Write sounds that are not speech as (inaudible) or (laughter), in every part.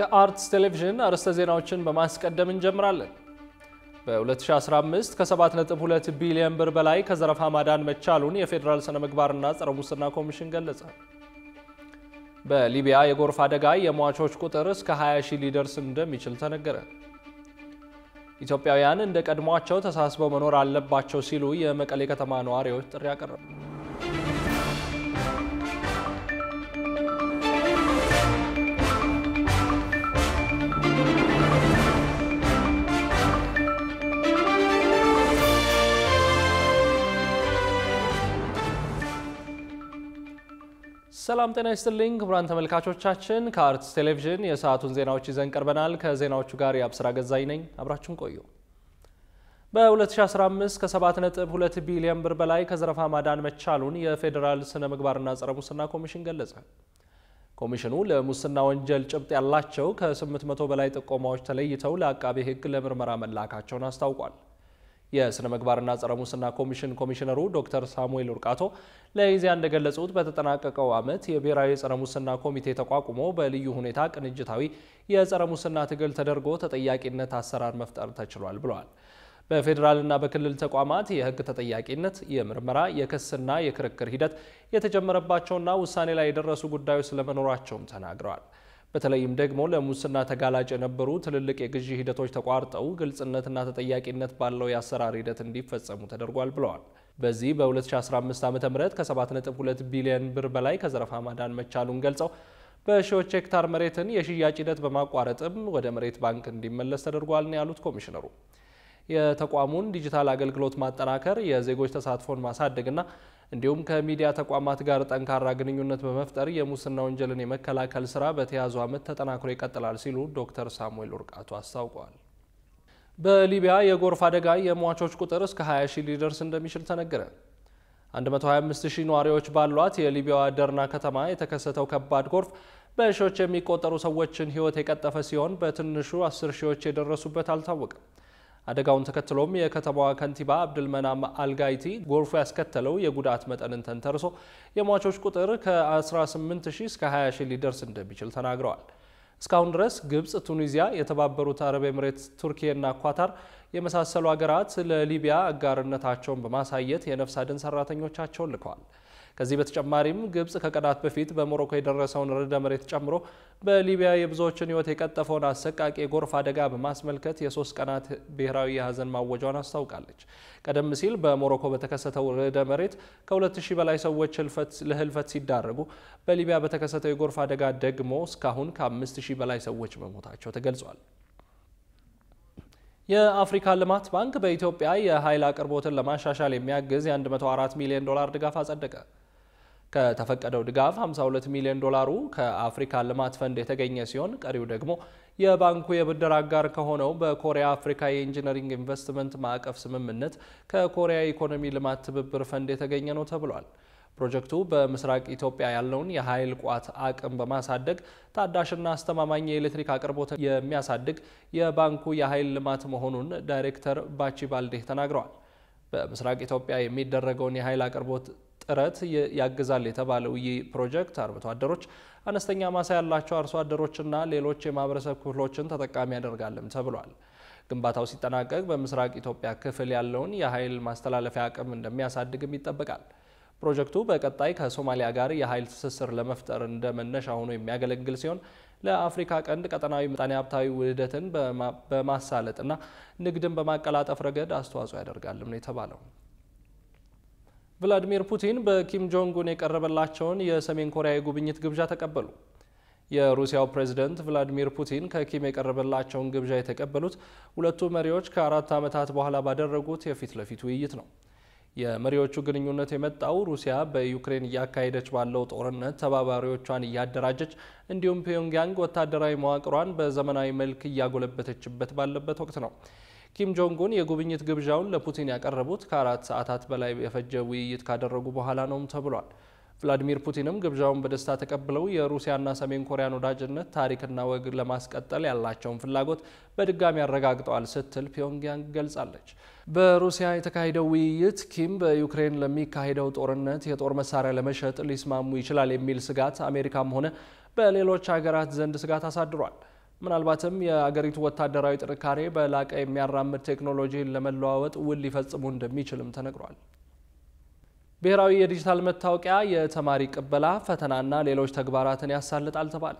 ከአርትስ ቴሌቪዥን አርዕስተ ዜናዎችን በማስቀደም እንጀምራለን። በ2015 ከ7.2 ቢሊዮን ብር በላይ ከዘረፋ ማዳን መቻሉን የፌዴራል ስነ ምግባርና ጸረ ሙስና ኮሚሽን ገለጸ። በሊቢያ የጎርፍ አደጋ የሟቾች ቁጥር እስከ 20 ሺህ ሊደርስ እንደሚችል ተነገረ። ኢትዮጵያውያን እንደ ቀድሟቸው ተሳስበው መኖር አለባቸው ሲሉ የመቀሌ ከተማ ነዋሪዎች ጥሪ አቀረቡ። ሰላም ጤና ይስጥልኝ ክቡራን ተመልካቾቻችን፣ ከአርትስ ቴሌቪዥን የሰዓቱን ዜናዎች ይዘን ቀርበናል። ከዜናዎቹ ጋር የአብስራ ገዛኝ ነኝ፣ አብራችሁን ቆዩ። በ2015 ከ7.2 ቢሊዮን ብር በላይ ከዘረፋ ማዳን መቻሉን የፌዴራል ስነ ምግባርና ጸረ ሙስና ኮሚሽን ገለጸ። ኮሚሽኑ ለሙስና ወንጀል ጭብጥ ያላቸው ከ800 በላይ ጥቆማዎች ተለይተው ለአቃቤ ሕግ ለምርመራ መላካቸውን አስታውቋል። የስነ ምግባርና ጸረ ሙስና ኮሚሽን ኮሚሽነሩ ዶክተር ሳሙኤል ውርቃቶ ለኢዜአ እንደገለጹት በተጠናቀቀው ዓመት የብሔራዊ ጸረ ሙስና ኮሚቴ ተቋቁሞ በልዩ ሁኔታ ቅንጅታዊ የጸረ ሙስና ትግል ተደርጎ ተጠያቂነት አሰራር መፍጠር ተችሏል ብለዋል። በፌዴራልና በክልል ተቋማት የሕግ ተጠያቂነት፣ የምርመራ የክስና የክርክር ሂደት የተጀመረባቸውና ውሳኔ ላይ የደረሱ ጉዳዮች ስለመኖራቸውም ተናግረዋል። በተለይም ደግሞ ለሙስና ተጋላጭ የነበሩ ትልልቅ የግዢ ሂደቶች ተቋርጠው ግልጽነትና ተጠያቂነት ባለው የአሰራር ሂደት እንዲፈጸሙ ተደርጓል ብለዋል። በዚህ በ2015 ዓ ም ከ7.2 ቢሊዮን ብር በላይ ከዘረፋ ማዳን መቻሉን ገልጸው በሺዎች ሄክታር መሬትን የሽያጭ ሂደት በማቋረጥም ወደ መሬት ባንክ እንዲመለስ ተደርጓል ነው ያሉት ኮሚሽነሩ። የተቋሙን ዲጂታል አገልግሎት ማጠናከር፣ የዜጎች ተሳትፎን ማሳደግና እንዲሁም ከሚዲያ ተቋማት ጋር ጠንካራ ግንኙነት በመፍጠር የሙስና ወንጀልን የመከላከል ስራ በተያዙ ዓመት ተጠናክሮ ይቀጥላል ሲሉ ዶክተር ሳሙኤል ኡርቃቱ አስታውቀዋል። በሊቢያ የጎርፍ አደጋ የሟቾች ቁጥር እስከ 20 ሺህ ሊደርስ እንደሚችል ተነገረ። 125 ሺህ ነዋሪዎች ባሏት የሊቢያዋ ደርና ከተማ የተከሰተው ከባድ ጎርፍ በሺዎች የሚቆጠሩ ሰዎችን ሕይወት የቀጠፈ ሲሆን በትንሹ 10 ሺዎች የደረሱበት አልታወቀም። አደጋውን ተከትሎም የከተማዋ ከንቲባ አብድልመናም አልጋይቲ ጎርፉ ያስከተለው የጉዳት መጠንን ተንተርሶ የሟቾች ቁጥር ከ18 ሺህ እስከ 20 ሺህ ሊደርስ እንደሚችል ተናግረዋል። እስካሁን ድረስ ግብፅ፣ ቱኒዚያ፣ የተባበሩት አረብ ኤምሬትስ፣ ቱርኪየና ኳታር የመሳሰሉ ሀገራት ለሊቢያ አጋርነታቸውን በማሳየት የነፍስ አድን ሰራተኞቻቸውን ልከዋል። ከዚህ በተጨማሪም ግብጽ ከቀናት በፊት በሞሮኮ የደረሰውን ርዕደ መሬት ጨምሮ በሊቢያ የብዙዎችን ሕይወት የቀጠፈውን አሰቃቂ የጎርፍ አደጋ በማስመልከት የሶስት ቀናት ብሔራዊ የሀዘን ማወጇን አስታውቃለች። ቀደም ሲል በሞሮኮ በተከሰተው ርዕደ መሬት ከ2000 በላይ ሰዎች ለህልፈት ሲዳረጉ በሊቢያ በተከሰተው የጎርፍ አደጋ ደግሞ እስካሁን ከ5000 በላይ ሰዎች መሞታቸው ተገልጿል። የአፍሪካ ልማት ባንክ በኢትዮጵያ የኃይል አቅርቦትን ለማሻሻል የሚያግዝ የ104 ሚሊዮን ዶላር ድጋፍ አጸደቀ። ከተፈቀደው ድጋፍ 52 ሚሊዮን ዶላሩ ከአፍሪካ ልማት ፈንድ የተገኘ ሲሆን ቀሪው ደግሞ የባንኩ የብድር አጋር ከሆነው በኮሪያ አፍሪካ የኢንጂነሪንግ ኢንቨስትመንት ማዕቀፍ ስምምነት ከኮሪያ የኢኮኖሚ ልማት ትብብር ፈንድ የተገኘ ነው ተብሏል። ፕሮጀክቱ በምስራቅ ኢትዮጵያ ያለውን የኃይል ቋት አቅም በማሳደግ ታዳሽና አስተማማኝ የኤሌክትሪክ አቅርቦት የሚያሳድግ የባንኩ የኃይል ልማት መሆኑን ዳይሬክተር ባቺ ባልዴህ ተናግረዋል። በምስራቅ ኢትዮጵያ የሚደረገውን የኃይል አቅርቦት ጥረት ያግዛል የተባለው ይህ ፕሮጀክት አርብቶ አደሮች አነስተኛ ማሳ ያላቸው አርሶ አደሮችና ሌሎች የማህበረሰብ ክፍሎችን ተጠቃሚ ያደርጋልም ተብሏል። ግንባታው ሲጠናቀቅ በምስራቅ ኢትዮጵያ ክፍል ያለውን የኃይል ማስተላለፊያ አቅም እንደሚያሳድግም ይጠበቃል። ፕሮጀክቱ በቀጣይ ከሶማሊያ ጋር የኃይል ትስስር ለመፍጠር እንደ መነሻ ሆኖ የሚያገለግል ሲሆን ለአፍሪካ ቀንድ ቀጠናዊ ምጣኔ ሀብታዊ ውህደትን በማሳለጥና ንግድን በማቀላጠፍ ረገድ አስተዋጽኦ ያደርጋልም ነው የተባለው። ቭላዲሚር ፑቲን በኪም ጆንግ ኡን የቀረበላቸውን የሰሜን ኮሪያ የጉብኝት ግብዣ ተቀበሉ። የሩሲያው ፕሬዝደንት ቭላዲሚር ፑቲን ከኪም የቀረበላቸውን ግብዣ የተቀበሉት ሁለቱ መሪዎች ከአራት ዓመታት በኋላ ባደረጉት የፊት ለፊት ውይይት ነው። የመሪዎቹ ግንኙነት የመጣው ሩሲያ በዩክሬን እያካሄደች ባለው ጦርነት ተባባሪዎቿን እያደራጀች እንዲሁም ፒዮንግያንግ ወታደራዊ መዋቅሯን በዘመናዊ መልክ እያጎለበተችበት ባለበት ወቅት ነው። ኪም ጆንግ ኡን የጉብኝት ግብዣውን ለፑቲን ያቀረቡት ከአራት ሰዓታት በላይ የፈጀ ውይይት ካደረጉ በኋላ ነውም ተብሏል። ቭላዲሚር ፑቲንም ግብዣውን በደስታ ተቀብለው የሩሲያና ሰሜን ኮሪያን ወዳጅነት ታሪክና ወግ ለማስቀጠል ያላቸውን ፍላጎት በድጋሚ አረጋግጠዋል ስትል ፒዮንግያንግ ገልጻለች። በሩሲያ የተካሄደው ውይይት ኪም በዩክሬን ለሚካሄደው ጦርነት የጦር መሳሪያ ለመሸጥ ሊስማሙ ይችላል የሚል ስጋት አሜሪካም ሆነ በሌሎች ሀገራት ዘንድ ስጋት አሳድሯል። ምናልባትም የአገሪቱ ወታደራዊ ጥንካሬ በላቀ የሚያራምድ ቴክኖሎጂን ለመለዋወጥ ውል ሊፈጽሙ እንደሚችልም ተነግሯል። ብሔራዊ የዲጂታል መታወቂያ የተማሪ ቅበላ ፈተናና ሌሎች ተግባራትን ያሳልጣል ተባለ።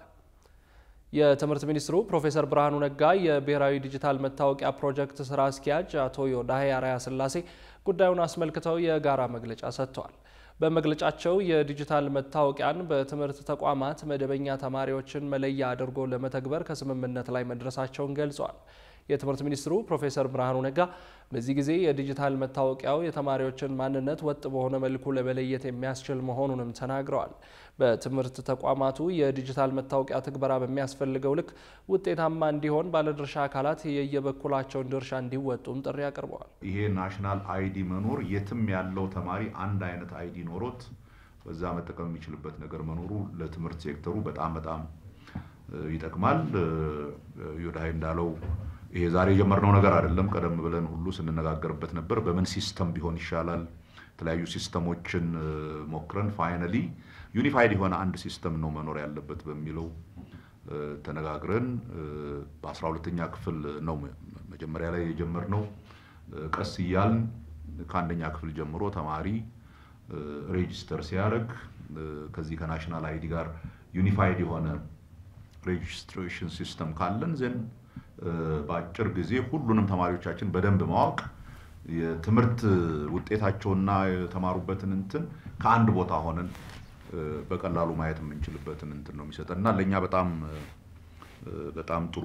የትምህርት ሚኒስትሩ ፕሮፌሰር ብርሃኑ ነጋ የብሔራዊ ዲጂታል መታወቂያ ፕሮጀክት ስራ አስኪያጅ አቶ ዮዳሄ አርአያ ስላሴ ጉዳዩን አስመልክተው የጋራ መግለጫ ሰጥተዋል። በመግለጫቸው የዲጂታል መታወቂያን በትምህርት ተቋማት መደበኛ ተማሪዎችን መለያ አድርጎ ለመተግበር ከስምምነት ላይ መድረሳቸውን ገልጸዋል። የትምህርት ሚኒስትሩ ፕሮፌሰር ብርሃኑ ነጋ በዚህ ጊዜ የዲጂታል መታወቂያው የተማሪዎችን ማንነት ወጥ በሆነ መልኩ ለመለየት የሚያስችል መሆኑንም ተናግረዋል። በትምህርት ተቋማቱ የዲጂታል መታወቂያ ትግበራ በሚያስፈልገው ልክ ውጤታማ እንዲሆን ባለድርሻ አካላት የየበኩላቸውን ድርሻ እንዲወጡም ጥሪ አቅርበዋል። ይሄ ናሽናል አይዲ መኖር የትም ያለው ተማሪ አንድ አይነት አይዲ ኖሮት በዛ መጠቀም የሚችልበት ነገር መኖሩ ለትምህርት ሴክተሩ በጣም በጣም ይጠቅማል። ዮዳይ እንዳለው ይሄ ዛሬ የጀመርነው ነገር አይደለም። ቀደም ብለን ሁሉ ስንነጋገርበት ነበር። በምን ሲስተም ቢሆን ይሻላል የተለያዩ ሲስተሞችን ሞክረን ፋይናሊ ዩኒፋይድ የሆነ አንድ ሲስተም ነው መኖር ያለበት በሚለው ተነጋግረን በአስራ ሁለተኛ ክፍል ነው መጀመሪያ ላይ የጀመርነው። ቀስ እያልን ከአንደኛ ክፍል ጀምሮ ተማሪ ሬጅስተር ሲያደርግ ከዚህ ከናሽናል አይዲ ጋር ዩኒፋይድ የሆነ ሬጅስትሬሽን ሲስተም ካለን ዘንድ በአጭር ጊዜ ሁሉንም ተማሪዎቻችን በደንብ ማወቅ የትምህርት ውጤታቸውና የተማሩበትን እንትን ከአንድ ቦታ ሆነን በቀላሉ ማየት የምንችልበትን እንትን ነው የሚሰጠን እና ለእኛ በጣም በጣም ጥሩ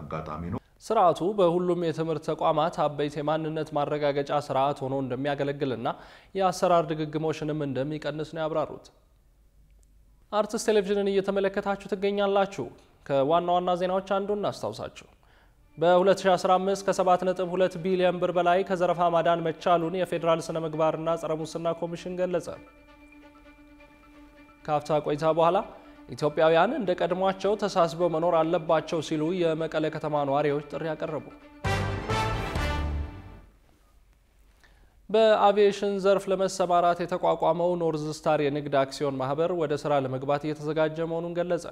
አጋጣሚ ነው። ስርዓቱ በሁሉም የትምህርት ተቋማት አበይት የማንነት ማረጋገጫ ስርዓት ሆኖ እንደሚያገለግልና የአሰራር ድግግሞሽንም እንደሚቀንስ ነው ያብራሩት። አርትስ ቴሌቪዥንን እየተመለከታችሁ ትገኛላችሁ። ከዋና ዋና ዜናዎች አንዱ እናስታውሳችሁ። በ2015 ከ7.2 ቢሊዮን ብር በላይ ከዘረፋ ማዳን መቻሉን የፌዴራል ስነ ምግባርና ጸረ ሙስና ኮሚሽን ገለጸ። ከአፍታ ቆይታ በኋላ ኢትዮጵያውያን እንደ ቀድሟቸው ተሳስበው መኖር አለባቸው ሲሉ የመቀለ ከተማ ነዋሪዎች ጥሪ አቀረቡ። በአቪዬሽን ዘርፍ ለመሰማራት የተቋቋመው ኖርዝ ስታር የንግድ አክሲዮን ማህበር ወደ ስራ ለመግባት እየተዘጋጀ መሆኑን ገለጸ።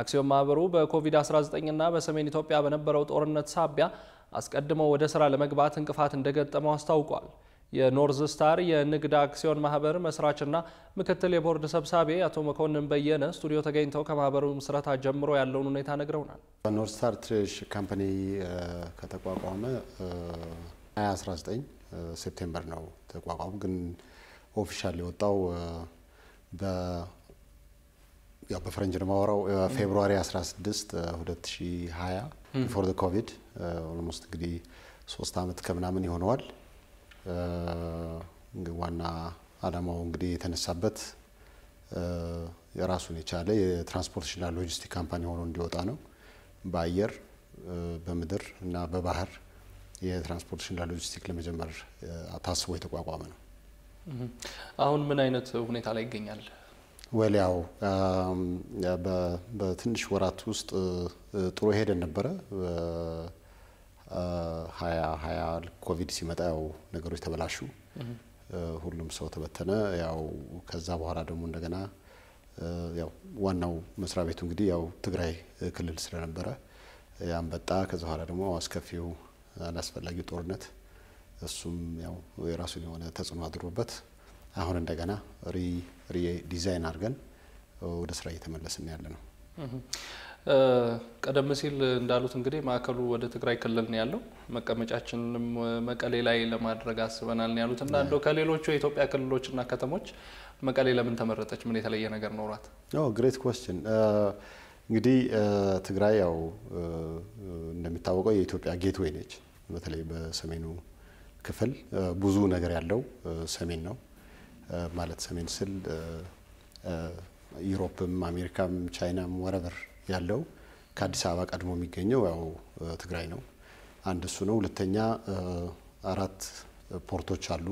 አክሲዮን ማህበሩ በኮቪድ 19 እና በሰሜን ኢትዮጵያ በነበረው ጦርነት ሳቢያ አስቀድሞ ወደ ስራ ለመግባት እንቅፋት እንደገጠመው አስታውቋል። የኖርዝ ስታር የንግድ አክሲዮን ማህበር መስራችና ምክትል የቦርድ ሰብሳቢ አቶ መኮንን በየነ ስቱዲዮ ተገኝተው ከማህበሩ ምስረታ ጀምሮ ያለውን ሁኔታ ነግረውናል። ኖርዝ ስታር ትሬሽ ካምፓኒ ከተቋቋመ 2019 ሴፕቴምበር ነው ተቋቋሙ፣ ግን ኦፊሻል የወጣው ያው በፈረንጅ ነው የማወራው ፌብሩዋሪ 16 2020 ቢፎር ኮቪድ ኦልሞስት እንግዲህ ሶስት አመት ከምናምን ይሆነዋል። ዋና አላማው እንግዲህ የተነሳበት የራሱን የቻለ የትራንስፖርቴሽንና ሎጂስቲክ ካምፓኒ ሆኖ እንዲወጣ ነው። በአየር በምድር እና በባህር የትራንስፖርቴሽንና ሎጂስቲክ ለመጀመር ታስቦ የተቋቋመ ነው። አሁን ምን አይነት ሁኔታ ላይ ይገኛል? ወል ያው um, በትንሽ ወራት ውስጥ uh, ጥሩ ሄደን ነበረ። ሀያ uh, uh, ሀያ ኮቪድ ሲመጣ ያው ነገሮች ተበላሹ። ሁሉም ሰው ተበተነ። ያው ከዛ በኋላ ደግሞ እንደገና ያው ዋናው መስሪያ ቤቱ እንግዲህ ያው ትግራይ ክልል ስለነበረ በጣ ከዛ በኋላ ደግሞ አስከፊው አላስፈላጊው ጦርነት እሱም ያው የራሱን የሆነ ተጽዕኖ አድሮበት አሁን እንደገና ሪ ዲዛይን አድርገን ወደ ስራ እየተመለስን ያለ ነው። ቀደም ሲል እንዳሉት እንግዲህ ማዕከሉ ወደ ትግራይ ክልል ነው ያለው። መቀመጫችንም መቀሌ ላይ ለማድረግ አስበናል ነው ያሉት እና እንደው ከሌሎቹ የኢትዮጵያ ክልሎችና ከተሞች መቀሌ ለምን ተመረጠች? ምን የተለየ ነገር ኖሯት? ግሬት ኮስችን እንግዲህ ትግራይ ያው እንደሚታወቀው የኢትዮጵያ ጌትዌይ ነች። በተለይ በሰሜኑ ክፍል ብዙ ነገር ያለው ሰሜን ነው። ማለት ሰሜን ስል ዩሮፕም አሜሪካም ቻይናም ወረበር ያለው ከአዲስ አበባ ቀድሞ የሚገኘው ያው ትግራይ ነው። አንድ እሱ ነው። ሁለተኛ አራት ፖርቶች አሉ።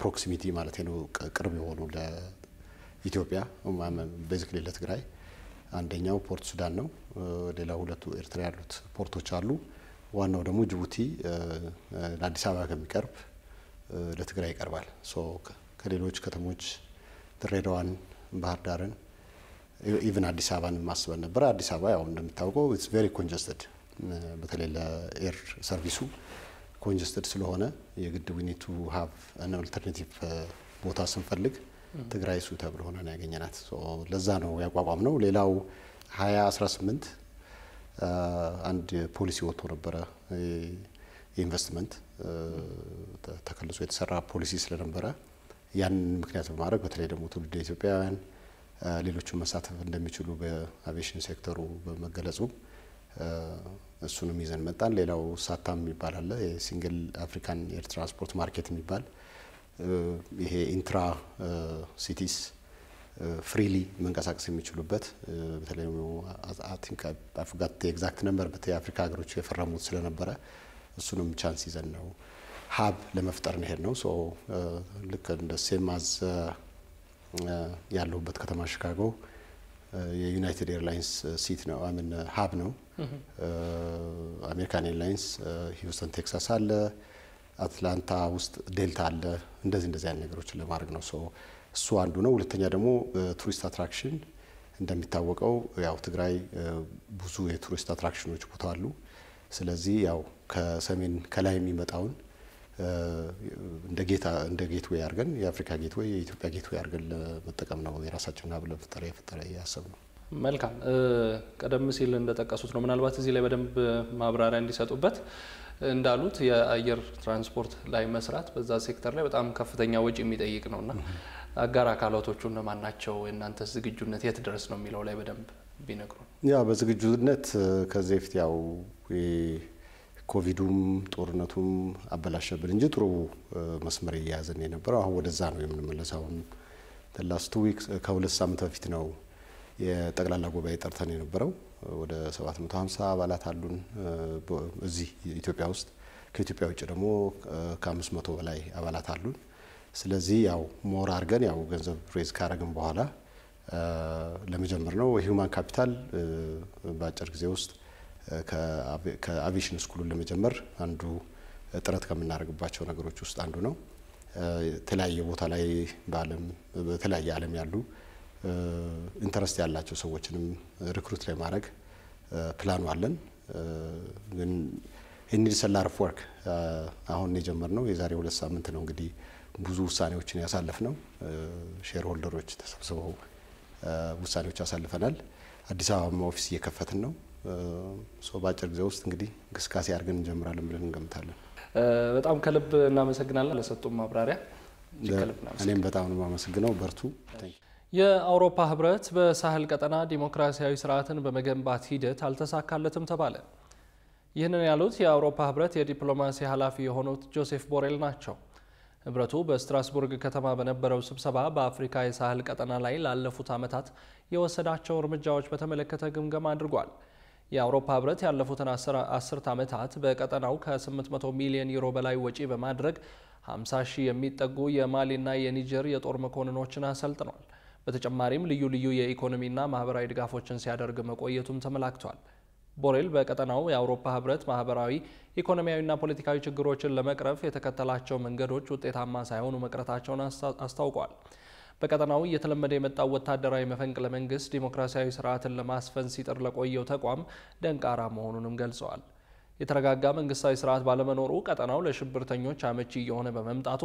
ፕሮክሲሚቲ ማለት ነው፣ ቅርብ የሆኑ ለኢትዮጵያ ቤዚክሊ ለትግራይ። አንደኛው ፖርት ሱዳን ነው። ሌላ ሁለቱ ኤርትራ ያሉት ፖርቶች አሉ። ዋናው ደግሞ ጅቡቲ ለአዲስ አበባ ከሚቀርብ ለትግራይ ይቀርባል። ከሌሎች ከተሞች ድሬዳዋን፣ ባህር ዳርን ኢቭን አዲስ አበባን ማስበን ነበረ። አዲስ አበባ ያው እንደሚታወቀው ኢትስ ቬሪ ኮንጀስተድ፣ በተለይ ለኤር ሰርቪሱ ኮንጀስተድ ስለሆነ የግድ ዊኒቱ ኒድ አን ቦታ ስንፈልግ ትግራይ ሱ ተብሎ ሆነ ነው ያገኘናት። ለዛ ነው ያቋቋም ነው። ሌላው 2018 አንድ ፖሊሲ ወጥቶ ነበረ የኢንቨስትመንት uh, ተከልሶ የተሰራ ፖሊሲ ስለነበረ ያንን ምክንያት በማድረግ በተለይ ደግሞ ትውልደ ኢትዮጵያውያን uh, ሌሎቹ መሳተፍ እንደሚችሉ በአቪዬሽን ሴክተሩ በመገለጹ uh, እሱንም ይዘን መጣን። ሌላው ሳታም የሚባል አለ፣ የሲንግል አፍሪካን ኤር ትራንስፖርት ማርኬት የሚባል ይሄ ኢንትራ ሲቲስ ፍሪሊ መንቀሳቀስ የሚችሉበት በተለይ አፍጋት ኤግዛክት ነበር አፍሪካ ሀገሮች የፈረሙት ስለነበረ እሱንም ቻንስ ይዘን ነው ሀብ ለመፍጠር ነው ሄድ ነው። ልክ እንደ ሴማዝ ያለሁበት ከተማ ሽካጎ የዩናይትድ ኤርላይንስ ሲት ነው አምን ሀብ ነው። አሜሪካን ኤርላይንስ ሂውስተን ቴክሳስ አለ፣ አትላንታ ውስጥ ዴልታ አለ። እንደዚህ እንደዚህ አይነት ነገሮችን ለማድረግ ነው። እሱ አንዱ ነው። ሁለተኛ ደግሞ ቱሪስት አትራክሽን እንደሚታወቀው ያው ትግራይ ብዙ የቱሪስት አትራክሽኖች ቦታ አሉ። ስለዚህ ያው ከሰሜን ከላይ የሚመጣውን እንደ ጌታ እንደ ጌትዌይ አድርገን የአፍሪካ ጌትዌይ የኢትዮጵያ ጌትዌይ አድርገን ለመጠቀም ነው የራሳችንን ሀብ ለመፍጠር የፈጠረ ያሰብ ነው። መልካም ቀደም ሲል እንደጠቀሱት ነው ምናልባት እዚህ ላይ በደንብ ማብራሪያ እንዲሰጡበት እንዳሉት የአየር ትራንስፖርት ላይ መስራት በዛ ሴክተር ላይ በጣም ከፍተኛ ወጪ የሚጠይቅ ነው እና አጋር አካላቶቹ እነማን ናቸው? የእናንተ ዝግጁነት የት ድረስ ነው የሚለው ላይ በደንብ ቢነግሩ። ያ በዝግጁነት ከዚህ ፊት ያው ኮቪዱም ጦርነቱም አበላሸብን እንጂ ጥሩ መስመር እየያዘን የነበረው አሁን ወደዛ ነው የምንመለሰው። አሁን ላስቱ ዊክ ከሁለት ሳምንት በፊት ነው የጠቅላላ ጉባኤ ጠርተን የነበረው። ወደ 750 አባላት አሉን እዚህ ኢትዮጵያ ውስጥ። ከኢትዮጵያ ውጭ ደግሞ ከ500 በላይ አባላት አሉን። ስለዚህ ያው ሞር አድርገን ያው ገንዘብ ሬዝ ካረግን በኋላ ለመጀመር ነው። ሂውማን ካፒታል በአጭር ጊዜ ውስጥ ከአቪሽን ስኩሉን ለመጀመር አንዱ ጥረት ከምናደርግባቸው ነገሮች ውስጥ አንዱ ነው። የተለያየ ቦታ ላይ በዓለም በተለያየ ዓለም ያሉ ኢንተረስት ያላቸው ሰዎችንም ሪክሩት ላይ ማድረግ ፕላኑ አለን። ግን ኢኒድስ ኤ ኦፍ ወርክ አሁን የጀመርነው የዛሬ ሁለት ሳምንት ነው እንግዲህ ብዙ ውሳኔዎችን ያሳለፍ ነው። ሼር ሆልደሮች ተሰብስበው ውሳኔዎች ያሳልፈናል። አዲስ አበባ ኦፊስ እየከፈትን ነው። ሰው በአጭር ጊዜ ውስጥ እንግዲህ እንቅስቃሴ አድርገን እንጀምራለን ብለን እንገምታለን። በጣም ከልብ እናመሰግናለን ለሰጡም ማብራሪያ። እኔም በጣም ነው የማመሰግነው። በርቱ። የአውሮፓ ህብረት በሳህል ቀጠና ዲሞክራሲያዊ ስርዓትን በመገንባት ሂደት አልተሳካለትም ተባለ። ይህንን ያሉት የአውሮፓ ህብረት የዲፕሎማሲ ኃላፊ የሆኑት ጆሴፍ ቦሬል ናቸው። ህብረቱ በስትራስቡርግ ከተማ በነበረው ስብሰባ በአፍሪካ የሳህል ቀጠና ላይ ላለፉት ዓመታት የወሰዳቸው እርምጃዎች በተመለከተ ግምገማ አድርጓል። የአውሮፓ ህብረት ያለፉትን አስርት ዓመታት በቀጠናው ከ800 ሚሊዮን ዩሮ በላይ ወጪ በማድረግ 50 ሺህ የሚጠጉ የማሊና የኒጀር የጦር መኮንኖችን አሰልጥኗል። በተጨማሪም ልዩ ልዩ የኢኮኖሚና ማህበራዊ ድጋፎችን ሲያደርግ መቆየቱም ተመላክቷል። ቦሬል በቀጠናው የአውሮፓ ህብረት ማህበራዊ ኢኮኖሚያዊና ፖለቲካዊ ችግሮችን ለመቅረፍ የተከተላቸው መንገዶች ውጤታማ ሳይሆኑ መቅረታቸውን አስታውቋል። በቀጠናው እየተለመደ የመጣው ወታደራዊ መፈንቅለ መንግስት ዲሞክራሲያዊ ስርዓትን ለማስፈን ሲጥር ለቆየው ተቋም ደንቃራ መሆኑንም ገልጸዋል። የተረጋጋ መንግስታዊ ስርዓት ባለመኖሩ ቀጠናው ለሽብርተኞች አመቺ እየሆነ በመምጣቱ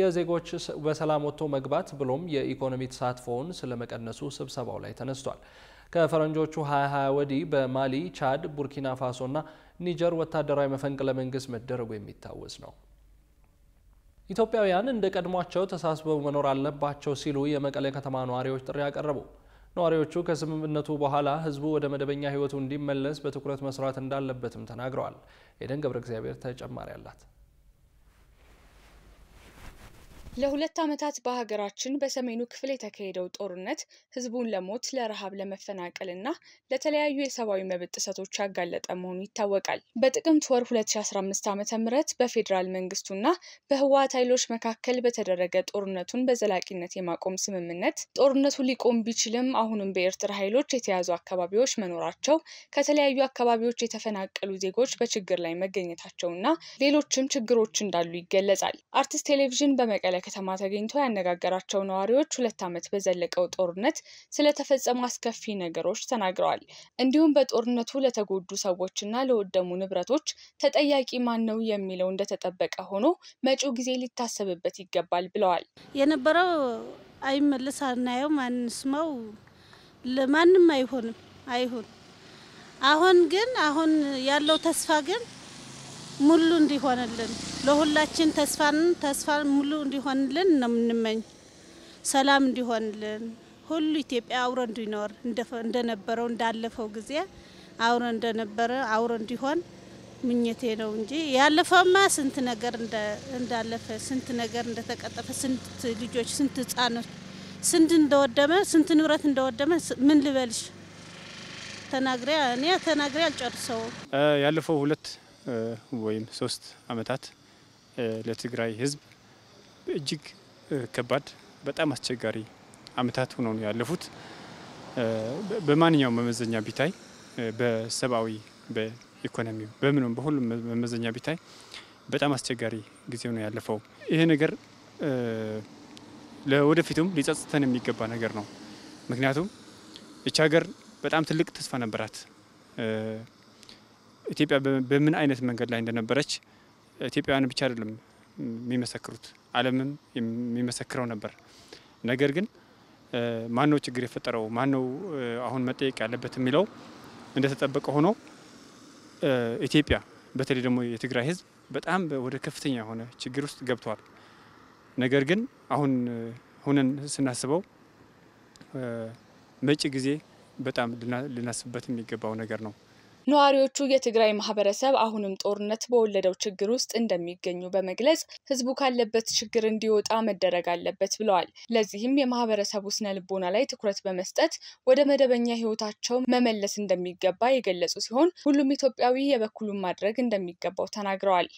የዜጎች በሰላም ወጥቶ መግባት ብሎም የኢኮኖሚ ተሳትፎውን ስለመቀነሱ ስብሰባው ላይ ተነስቷል። ከፈረንጆቹ 2020 ወዲህ በማሊ፣ ቻድ፣ ቡርኪና ፋሶና ኒጀር ወታደራዊ መፈንቅለ መንግስት መደረጉ የሚታወስ ነው። ኢትዮጵያውያን እንደ ቀድሟቸው ተሳስበው መኖር አለባቸው ሲሉ የመቀሌ ከተማ ነዋሪዎች ጥሪ አቀረቡ። ነዋሪዎቹ ከስምምነቱ በኋላ ህዝቡ ወደ መደበኛ ህይወቱ እንዲመለስ በትኩረት መስራት እንዳለበትም ተናግረዋል። ኤደን ገብረ እግዚአብሔር ተጨማሪ አላት። ለሁለት ዓመታት በሀገራችን በሰሜኑ ክፍል የተካሄደው ጦርነት ህዝቡን ለሞት፣ ለረሃብ፣ ለመፈናቀል እና ለተለያዩ የሰብአዊ መብት ጥሰቶች ያጋለጠ መሆኑ ይታወቃል። በጥቅምት ወር 2015 ም በፌዴራል መንግስቱና በህወሓት ኃይሎች መካከል በተደረገ ጦርነቱን በዘላቂነት የማቆም ስምምነት ጦርነቱ ሊቆም ቢችልም አሁንም በኤርትራ ኃይሎች የተያዙ አካባቢዎች መኖራቸው፣ ከተለያዩ አካባቢዎች የተፈናቀሉ ዜጎች በችግር ላይ መገኘታቸውና ሌሎችም ችግሮች እንዳሉ ይገለጻል። አርቲስት ቴሌቪዥን በመቀለ ከተማ ተገኝቶ ያነጋገራቸው ነዋሪዎች ሁለት ዓመት በዘለቀው ጦርነት ስለተፈጸሙ አስከፊ ነገሮች ተናግረዋል። እንዲሁም በጦርነቱ ለተጎዱ ሰዎችና ለወደሙ ንብረቶች ተጠያቂ ማን ነው የሚለው እንደተጠበቀ ሆኖ መጪው ጊዜ ሊታሰብበት ይገባል ብለዋል። የነበረው አይመልስ አናየው፣ አንስማው፣ ለማንም አይሆንም አይሁን። አሁን ግን አሁን ያለው ተስፋ ግን ሙሉ እንዲሆንልን ለሁላችን ተስፋን ተስፋ ሙሉ እንዲሆንልን ነው የምንመኝ። ሰላም እንዲሆንልን ሁሉ ኢትዮጵያ አውሮ እንዲኖር እንደነበረው እንዳለፈው ጊዜ አውሮ እንደነበረ አውሮ እንዲሆን ምኘቴ ነው እንጂ ያለፈውማ ስንት ነገር እንዳለፈ ስንት ነገር እንደተቀጠፈ ስንት ልጆች ስንት ህጻኖች ስንት እንደወደመ ስንት ንብረት እንደወደመ ምን ልበልሽ? ተናግሬ እኔ ተናግሬ አልጨርሰውም። ያለፈው ሁለት ወይም ሶስት አመታት ለትግራይ ህዝብ እጅግ ከባድ በጣም አስቸጋሪ አመታት ሆነው ነው ያለፉት። በማንኛውም መመዘኛ ቢታይ በሰብአዊ፣ በኢኮኖሚ በምንም በሁሉም መመዘኛ ቢታይ በጣም አስቸጋሪ ጊዜ ነው ያለፈው። ይሄ ነገር ለወደፊቱም ሊጸጽተን የሚገባ ነገር ነው። ምክንያቱም እቺ ሀገር በጣም ትልቅ ተስፋ ነበራት። ኢትዮጵያ በምን አይነት መንገድ ላይ እንደነበረች ኢትዮጵያውያን ብቻ አይደለም የሚመሰክሩት፣ ዓለምም የሚመሰክረው ነበር። ነገር ግን ነው ችግር የፈጠረው ነው አሁን መጠየቅ ያለበት የሚለው እንደተጠበቀ ሆኖ ኢትዮጵያ በተለይ ደግሞ የትግራይ ሕዝብ በጣም ወደ ከፍተኛ የሆነ ችግር ውስጥ ገብተዋል። ነገር ግን አሁን ሁነን ስናስበው መጪ ጊዜ በጣም ልናስብበት የሚገባው ነገር ነው። ነዋሪዎቹ የትግራይ ማህበረሰብ አሁንም ጦርነት በወለደው ችግር ውስጥ እንደሚገኙ በመግለጽ ህዝቡ ካለበት ችግር እንዲወጣ መደረግ አለበት ብለዋል። ለዚህም የማህበረሰቡ ስነ ልቦና ላይ ትኩረት በመስጠት ወደ መደበኛ ህይወታቸው መመለስ እንደሚገባ የገለጹ ሲሆን ሁሉም ኢትዮጵያዊ የበኩሉን ማድረግ እንደሚገባው ተናግረዋል።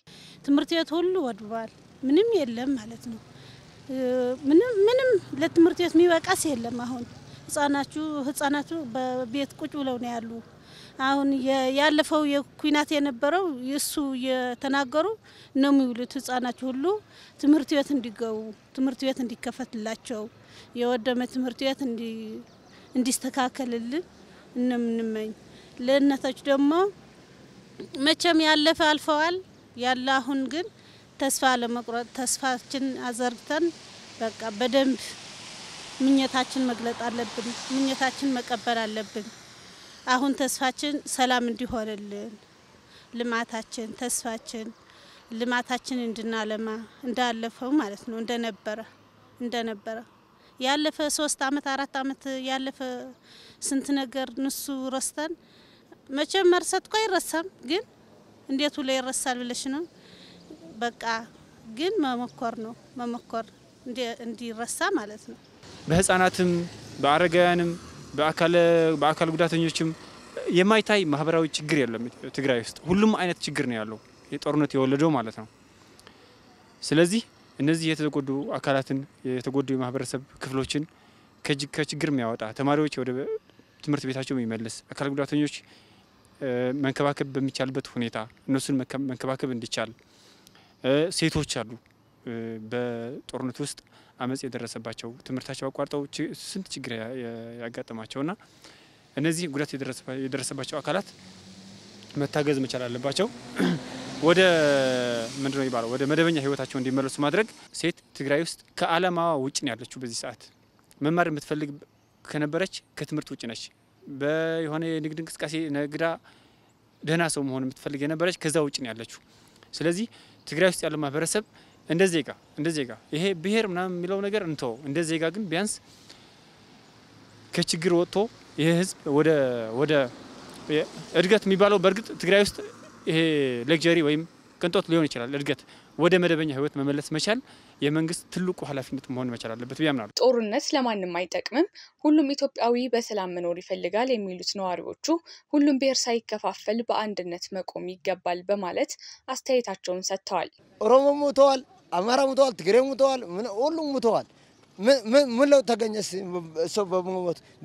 ትምህርት ቤት ሁሉ ወድቧል። ምንም የለም ማለት ነው። ምንም ለትምህርት ቤት የሚበቃስ የለም። አሁን ህጻናቹ ህጻናቹ በቤት ቁጭ ብለው ነው ያሉ አሁን ያለፈው የኩናት የነበረው እሱ እየተናገሩ ነው የሚውሉት። ህጻናት ሁሉ ትምህርት ቤት እንዲገቡ ትምህርት ቤት እንዲከፈትላቸው የወደመ ትምህርት ቤት እንዲስተካከልልን እንምንመኝ። ለእነቶች ደግሞ መቼም ያለፈ አልፈዋል ያለ አሁን ግን ተስፋ ለመቁረጥ ተስፋችን አዘርግተን በቃ በደንብ ምኞታችን መግለጥ አለብን። ምኞታችን መቀበል አለብን። አሁን ተስፋችን ሰላም እንዲሆንልን ልማታችን ተስፋችን ልማታችን እንድናለማ እንዳለፈው ማለት ነው እንደነበረ እንደነበረ ያለፈ ሶስት አመት አራት አመት ያለፈ ስንት ነገር ንሱ ረስተን መቼም መርሰት እኮ አይረሳም። ግን እንዴት ሁላ ይረሳል ብለሽ ነው። በቃ ግን መሞከር ነው መሞከር እንዲረሳ ማለት ነው። በህፃናትም በአረጋውያንም በአካል ጉዳተኞችም የማይታይ ማህበራዊ ችግር የለም። ትግራይ ውስጥ ሁሉም አይነት ችግር ነው ያለው የጦርነት የወለደው ማለት ነው። ስለዚህ እነዚህ የተጎዱ አካላትን የተጎዱ የማህበረሰብ ክፍሎችን ከችግር የሚያወጣ ተማሪዎች ወደ ትምህርት ቤታቸው የሚመልስ አካል ጉዳተኞች መንከባከብ በሚቻልበት ሁኔታ እነሱን መንከባከብ እንዲቻል ሴቶች አሉ በጦርነት ውስጥ አመጽ የደረሰባቸው ትምህርታቸው አቋርጠው ስንት ችግር ያጋጠማቸውና እነዚህ ጉዳት የደረሰባቸው አካላት መታገዝ መቻል አለባቸው። (clears throat) ወደ ምንድነው ይባለው ወደ መደበኛ ህይወታቸው እንዲመለሱ ማድረግ። ሴት ትግራይ ውስጥ ከአላማዋ ውጭ ነው ያለችው። በዚህ ሰዓት መማር የምትፈልግ ከነበረች ከትምህርት ውጭ ነች። በሆነ የንግድ እንቅስቃሴ ነግዳ ደህና ሰው መሆን የምትፈልግ የነበረች ከዛ ውጭ ነው ያለችው። ስለዚህ ትግራይ ውስጥ ያለው ማህበረሰብ እንደ ዜጋ እንደ ዜጋ ይሄ ብሔር ምናምን የሚለው ነገር እንቶ እንደ ዜጋ ግን ቢያንስ ከችግር ወጥቶ ይሄ ህዝብ ወደ ወደ እድገት የሚባለው በእርግጥ ትግራይ ውስጥ ይሄ ሌክጀሪ ወይም ቅንጦት ሊሆን ይችላል። እድገት ወደ መደበኛ ህይወት መመለስ መቻል የመንግስት ትልቁ ኃላፊነት መሆን መቻል አለበት ብዬ አምናለሁ። ጦርነት ለማንም አይጠቅምም፣ ሁሉም ኢትዮጵያዊ በሰላም መኖር ይፈልጋል የሚሉት ነዋሪዎቹ ሁሉም ብሔር ሳይከፋፈል በአንድነት መቆም ይገባል በማለት አስተያየታቸውን ሰጥተዋል። ኦሮሞ ሞተዋል፣ አማራ ሙተዋል፣ ትግሬ ሙተዋል፣ ሁሉም ሙተዋል። ምን ለው ተገኘ? ሰው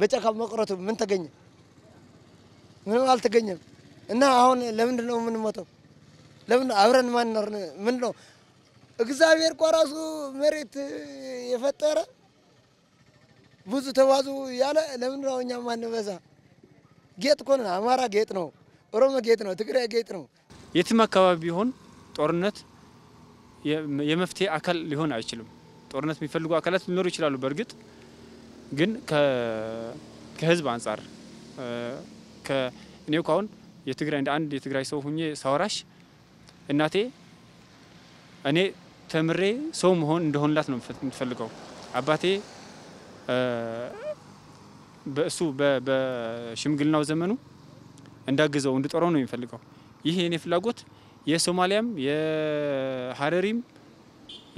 በጫካ መቅረቱ ምን ተገኘ? ምንም አልተገኘም። እና አሁን ለምንድን ነው የምንሞተው? ለምን አብረን ማንኖር? ምን ነው እግዚአብሔር እኮ ራሱ መሬት የፈጠረ ብዙ ተባዙ ያለ ለምንድን ነው እኛ ማንበዛ? ጌጥ እኮ አማራ ጌጥ ነው፣ ኦሮሞ ጌጥ ነው፣ ትግራይ ጌጥ ነው። የትም አካባቢ ቢሆን ጦርነት የመፍትሄ አካል ሊሆን አይችልም። ጦርነት የሚፈልጉ አካላት ሊኖሩ ይችላሉ። በእርግጥ ግን ከህዝብ አንጻር እኔ እኮ አሁን የትግራይ እንደ አንድ የትግራይ ሰው ሁኜ ሳወራሽ እናቴ እኔ ተምሬ ሰው መሆን እንደሆንላት ነው የምትፈልገው። አባቴ በእሱ በሽምግልናው ዘመኑ እንዳግዘው እንድጦረው ነው የሚፈልገው። ይህ የኔ ፍላጎት የሶማሊያም የሀረሪም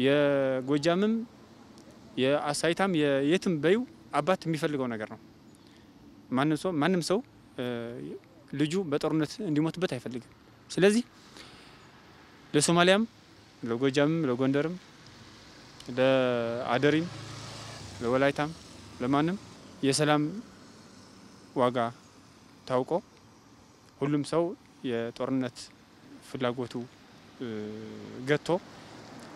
የጎጃምም የአሳይታም የየትም በዩ አባት የሚፈልገው ነገር ነው። ማንም ሰው ማንም ሰው ልጁ በጦርነት እንዲሞትበት አይፈልግም። ስለዚህ ለሶማሊያም፣ ለጎጃምም፣ ለጎንደርም፣ ለአደሪም፣ ለወላይታም ለማንም የሰላም ዋጋ ታውቆ ሁሉም ሰው የጦርነት ፍላጎቱ ገጥቶ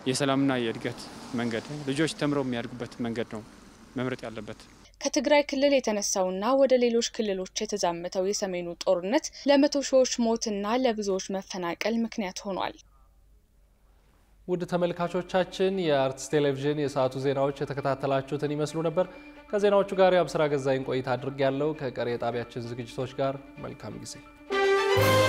የሰላምና የእድገት መንገድ ልጆች ተምረው የሚያድጉበት መንገድ ነው መምረጥ ያለበት። ከትግራይ ክልል የተነሳውና ወደ ሌሎች ክልሎች የተዛመተው የሰሜኑ ጦርነት ለመቶ ሺዎች ሞትና ለብዙዎች መፈናቀል ምክንያት ሆኗል። ውድ ተመልካቾቻችን የአርትስ ቴሌቪዥን የሰዓቱ ዜናዎች የተከታተላችሁትን ይመስሉ ነበር። ከዜናዎቹ ጋር የአብስራ ገዛይን ቆይታ አድርግ ያለው ከቀሪ የጣቢያችን ዝግጅቶች ጋር መልካም ጊዜ